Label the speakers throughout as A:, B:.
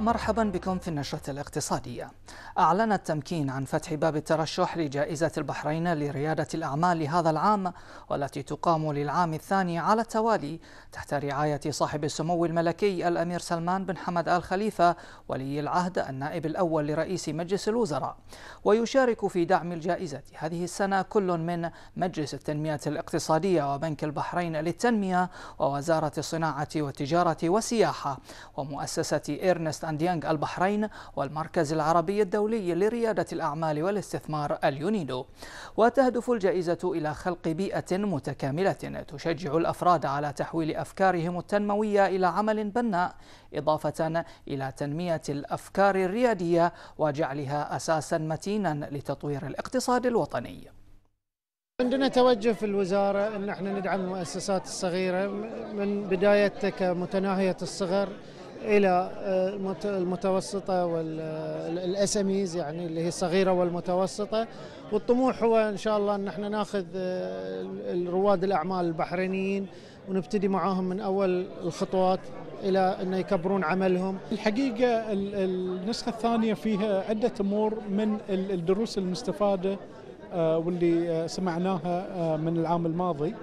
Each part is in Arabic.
A: مرحبا بكم في النشرة الاقتصادية أعلن التمكين عن فتح باب الترشح لجائزة البحرين لريادة الأعمال لهذا العام والتي تقام للعام الثاني على التوالي تحت رعاية صاحب السمو الملكي الأمير سلمان بن حمد آل خليفة ولي العهد النائب الأول لرئيس مجلس الوزراء ويشارك في دعم الجائزة هذه السنة كل من مجلس التنمية الاقتصادية وبنك البحرين للتنمية ووزارة الصناعة والتجارة والسياحة ومؤسسة إيرنست أنديانج البحرين والمركز العربي الدولي لريادة الأعمال والاستثمار اليونيدو وتهدف الجائزة إلى خلق بيئة متكاملة تشجع الأفراد على تحويل أفكارهم التنموية إلى عمل بناء إضافة إلى تنمية الأفكار الريادية وجعلها أساسا متينا لتطوير الاقتصاد الوطني
B: عندنا توجه في الوزارة أن احنا ندعم المؤسسات الصغيرة من بدايتها كمتناهية الصغر الى آه، المتوسطه والاس ام آه، ايز يعني اللي هي الصغيره والمتوسطه والطموح هو ان شاء الله ان احنا ناخذ آه، رواد الاعمال البحرينيين ونبتدي معاهم من اول الخطوات الى انه يكبرون عملهم. الحقيقه النسخه
C: الثانيه فيها عده امور من الدروس المستفاده واللي سمعناها من العام الماضي.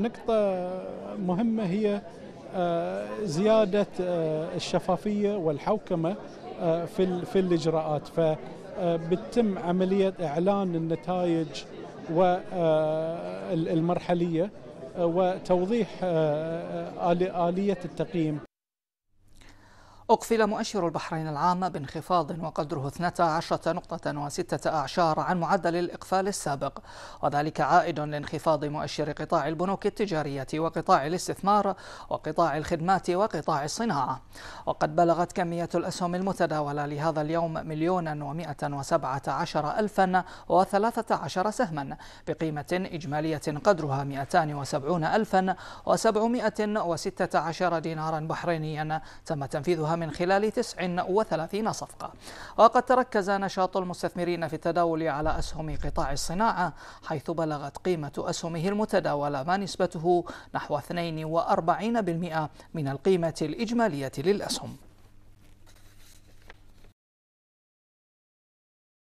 C: نقطه مهمه هي آه، زياده آه، الشفافيه والحوكمه آه، في في الاجراءات فبتم عمليه اعلان النتائج والمرحليه وتوضيح اليه التقييم أقفل مؤشر البحرين
A: العام بانخفاض وقدره 12 نقطة وستة أعشار عن معدل الإقفال السابق وذلك عائد لانخفاض مؤشر قطاع البنوك التجارية وقطاع الاستثمار وقطاع الخدمات وقطاع الصناعة وقد بلغت كمية الأسهم المتداولة لهذا اليوم مليون ومائة وسبعة عشر ألفا وثلاثة عشر سهما بقيمة إجمالية قدرها وسبعون ألفا وسبعمائة وستة عشر دينارا بحرينيا تم تنفيذها من خلال 39 صفقة وقد تركز نشاط المستثمرين في التداول على أسهم قطاع الصناعة حيث بلغت قيمة أسهمه المتداولة ما نسبته نحو 42% من القيمة الإجمالية للأسهم